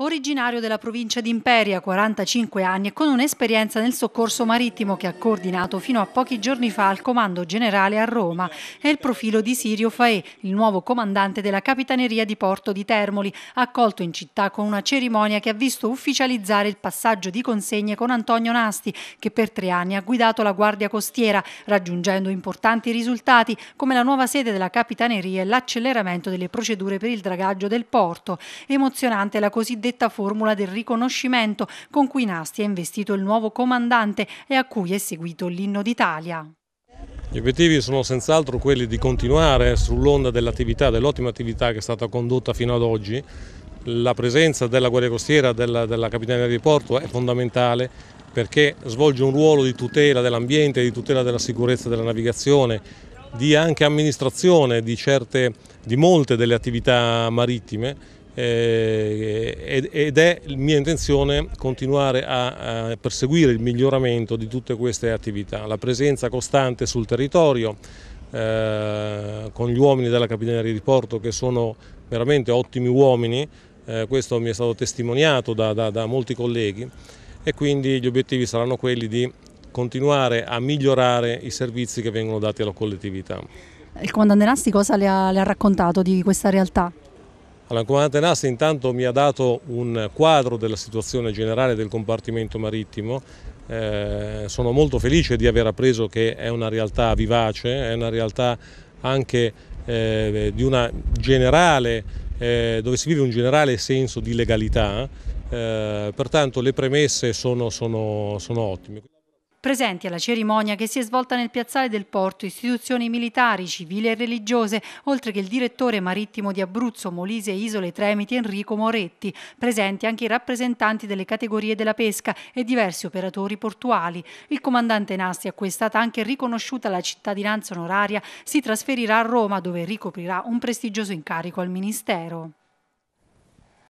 Originario della provincia di Imperia, 45 anni e con un'esperienza nel soccorso marittimo che ha coordinato fino a pochi giorni fa al Comando Generale a Roma, è il profilo di Sirio Faè, il nuovo comandante della Capitaneria di Porto di Termoli, accolto in città con una cerimonia che ha visto ufficializzare il passaggio di consegne con Antonio Nasti, che per tre anni ha guidato la Guardia Costiera, raggiungendo importanti risultati come la nuova sede della Capitaneria e l'acceleramento delle procedure per il dragaggio del porto. Emozionante la cosiddetta cosiddetta formula del riconoscimento con cui Nasti ha investito il nuovo comandante e a cui è seguito l'inno d'Italia. Gli obiettivi sono senz'altro quelli di continuare sull'onda dell'attività, dell'ottima attività che è stata condotta fino ad oggi. La presenza della Guardia Costiera, della, della Capitaneria di Porto è fondamentale perché svolge un ruolo di tutela dell'ambiente, di tutela della sicurezza della navigazione, di anche amministrazione di, certe, di molte delle attività marittime eh, ed è mia intenzione continuare a perseguire il miglioramento di tutte queste attività, la presenza costante sul territorio, eh, con gli uomini della Capitaneria di Porto che sono veramente ottimi uomini, eh, questo mi è stato testimoniato da, da, da molti colleghi e quindi gli obiettivi saranno quelli di continuare a migliorare i servizi che vengono dati alla collettività. Il comandante Nasti cosa le ha, le ha raccontato di questa realtà? Allora, comandante Nassi intanto mi ha dato un quadro della situazione generale del compartimento marittimo. Eh, sono molto felice di aver appreso che è una realtà vivace, è una realtà anche eh, di una generale, eh, dove si vive un generale senso di legalità. Eh, pertanto le premesse sono, sono, sono ottime. Presenti alla cerimonia che si è svolta nel piazzale del porto istituzioni militari, civili e religiose, oltre che il direttore marittimo di Abruzzo, Molise e Isole Tremiti Enrico Moretti, presenti anche i rappresentanti delle categorie della pesca e diversi operatori portuali. Il comandante Nasti, a cui è stata anche riconosciuta la cittadinanza onoraria, si trasferirà a Roma dove ricoprirà un prestigioso incarico al Ministero.